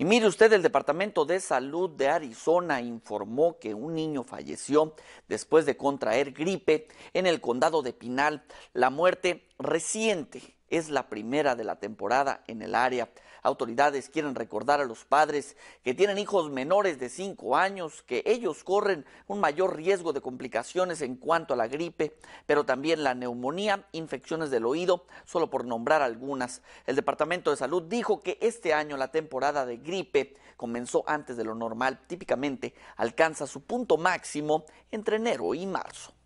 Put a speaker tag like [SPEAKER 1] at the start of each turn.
[SPEAKER 1] Y mire usted, el Departamento de Salud de Arizona informó que un niño falleció después de contraer gripe en el condado de Pinal. La muerte reciente es la primera de la temporada en el área. Autoridades quieren recordar a los padres que tienen hijos menores de 5 años que ellos corren un mayor riesgo de complicaciones en cuanto a la gripe, pero también la neumonía, infecciones del oído, solo por nombrar algunas. El Departamento de Salud dijo que este año la temporada de gripe comenzó antes de lo normal, típicamente alcanza su punto máximo entre enero y marzo.